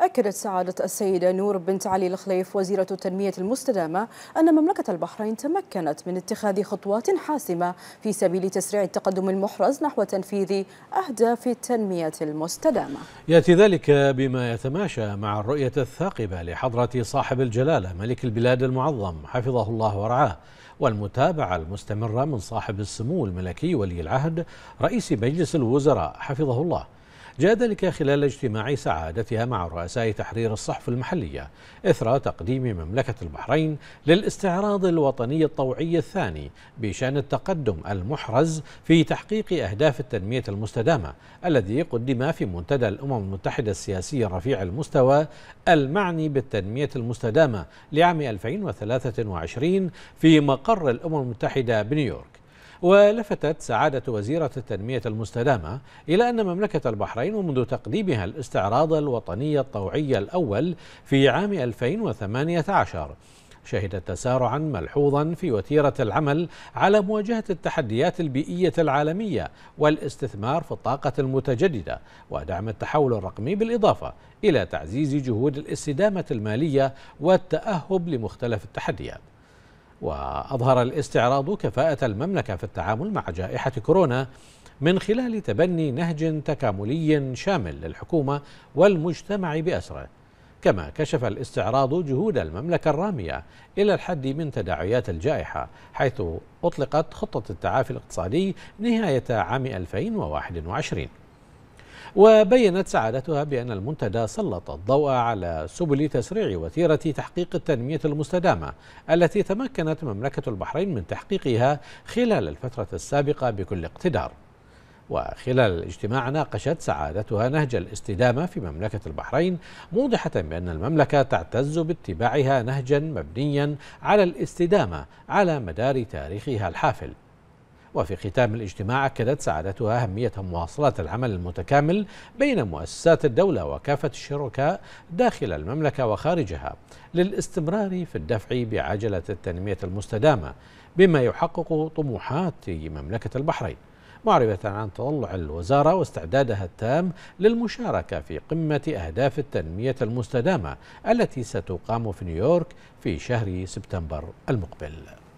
أكدت سعادة السيدة نور بنت علي الخليف وزيرة التنمية المستدامة أن مملكة البحرين تمكنت من اتخاذ خطوات حاسمة في سبيل تسريع التقدم المحرز نحو تنفيذ أهداف التنمية المستدامة يأتي ذلك بما يتماشى مع الرؤية الثاقبة لحضرة صاحب الجلالة ملك البلاد المعظم حفظه الله ورعاه والمتابعة المستمرة من صاحب السمو الملكي ولي العهد رئيس مجلس الوزراء حفظه الله جاء ذلك خلال اجتماع سعادتها مع رؤساء تحرير الصحف المحلية إثر تقديم مملكة البحرين للاستعراض الوطني الطوعي الثاني بشأن التقدم المحرز في تحقيق أهداف التنمية المستدامة الذي قدم في منتدى الأمم المتحدة السياسي رفيع المستوى المعني بالتنمية المستدامة لعام 2023 في مقر الأمم المتحدة بنيويورك ولفتت سعادة وزيرة التنمية المستدامة إلى أن مملكة البحرين منذ تقديمها الاستعراض الوطني الطوعي الأول في عام 2018 شهدت تسارعا ملحوظا في وتيرة العمل على مواجهة التحديات البيئية العالمية والاستثمار في الطاقة المتجددة ودعم التحول الرقمي بالإضافة إلى تعزيز جهود الاستدامة المالية والتأهب لمختلف التحديات وأظهر الاستعراض كفاءة المملكة في التعامل مع جائحة كورونا من خلال تبني نهج تكاملي شامل للحكومة والمجتمع بأسره كما كشف الاستعراض جهود المملكة الرامية إلى الحد من تداعيات الجائحة حيث أطلقت خطة التعافي الاقتصادي نهاية عام 2021 وبينت سعادتها بأن المنتدى سلط الضوء على سبل تسريع وتيرة تحقيق التنمية المستدامة التي تمكنت مملكة البحرين من تحقيقها خلال الفترة السابقة بكل اقتدار وخلال الاجتماع ناقشت سعادتها نهج الاستدامة في مملكة البحرين موضحة بأن المملكة تعتز باتباعها نهجا مبنيا على الاستدامة على مدار تاريخها الحافل وفي ختام الاجتماع أكدت سعادتها أهمية مواصلة العمل المتكامل بين مؤسسات الدولة وكافة الشركاء داخل المملكة وخارجها للاستمرار في الدفع بعجلة التنمية المستدامة بما يحقق طموحات مملكة البحرين معربة عن تطلع الوزارة واستعدادها التام للمشاركة في قمة أهداف التنمية المستدامة التي ستقام في نيويورك في شهر سبتمبر المقبل